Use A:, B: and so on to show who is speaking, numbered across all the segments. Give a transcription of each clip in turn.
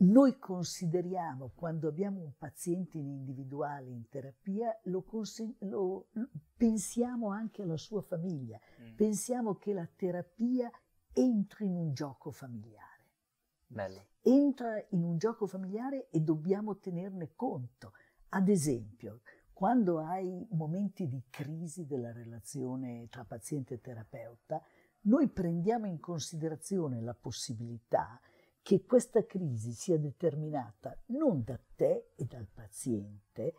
A: Noi consideriamo, quando abbiamo un paziente in individuale in terapia, lo, conse- lo, lo pensiamo anche alla sua famiglia, mm. pensiamo che la terapia entra in un gioco familiare. Bello. Entra in un gioco familiare e dobbiamo tenerne conto. Ad esempio, quando hai momenti di crisi della relazione tra paziente e terapeuta, noi prendiamo in considerazione la possibilità che questa crisi sia determinata non da te e dal paziente,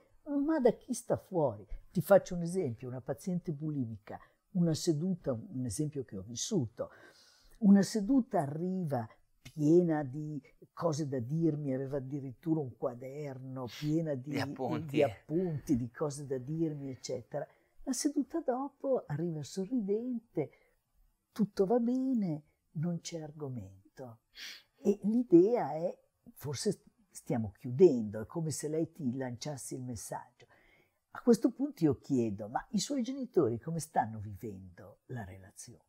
A: ma da chi sta fuori. Ti faccio un esempio, una paziente bulimica, una seduta, un esempio che ho vissuto, una seduta arriva piena di cose da dirmi, aveva addirittura un quaderno pieno di, di, appunti. di appunti, di cose da dirmi, eccetera. La seduta dopo arriva sorridente, tutto va bene, non c'è argomento. E l'idea è, forse stiamo chiudendo, è come se lei ti lanciasse il messaggio. A questo punto io chiedo, ma i suoi genitori come stanno vivendo la relazione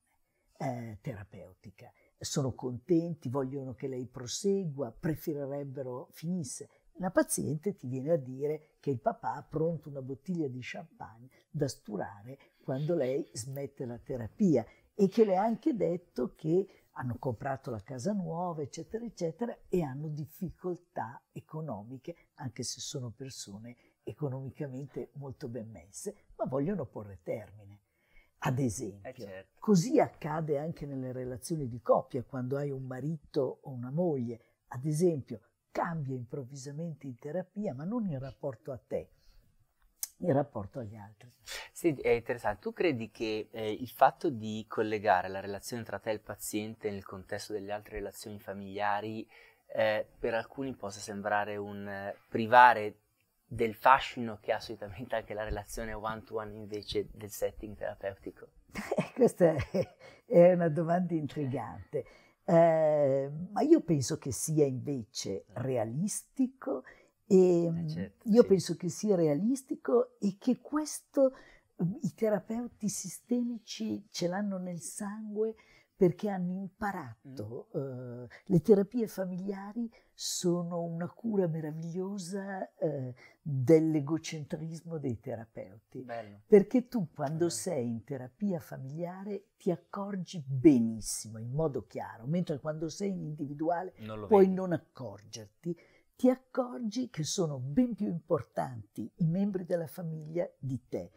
A: eh, terapeutica? Sono contenti, vogliono che lei prosegua, preferirebbero finisse? La paziente ti viene a dire che il papà ha pronto una bottiglia di champagne da sturare quando lei smette la terapia e che le ha anche detto che hanno comprato la casa nuova, eccetera, eccetera, e hanno difficoltà economiche, anche se sono persone economicamente molto ben messe, ma vogliono porre termine. Ad
B: esempio, eh certo.
A: così accade anche nelle relazioni di coppia, quando hai un marito o una moglie, ad esempio, cambia improvvisamente in terapia, ma non in rapporto a te, in rapporto agli altri.
B: Sì, è interessante. Tu credi che eh, il fatto di collegare la relazione tra te e il paziente nel contesto delle altre relazioni familiari eh, per alcuni possa sembrare un eh, privare del fascino che ha solitamente anche la relazione one-to-one invece del setting terapeutico?
A: Questa è una domanda intrigante, eh, ma io penso che sia invece realistico e eh, certo, io sì. penso che sia realistico e che questo i terapeuti sistemici ce l'hanno nel sangue perché hanno imparato. Uh, le terapie familiari sono una cura meravigliosa uh, dell'egocentrismo dei terapeuti. Bello. Perché tu quando Bello. sei in terapia familiare ti accorgi benissimo, in modo chiaro, mentre quando sei in individuale non puoi vedi. non accorgerti. Ti accorgi che sono ben più importanti i membri della famiglia di te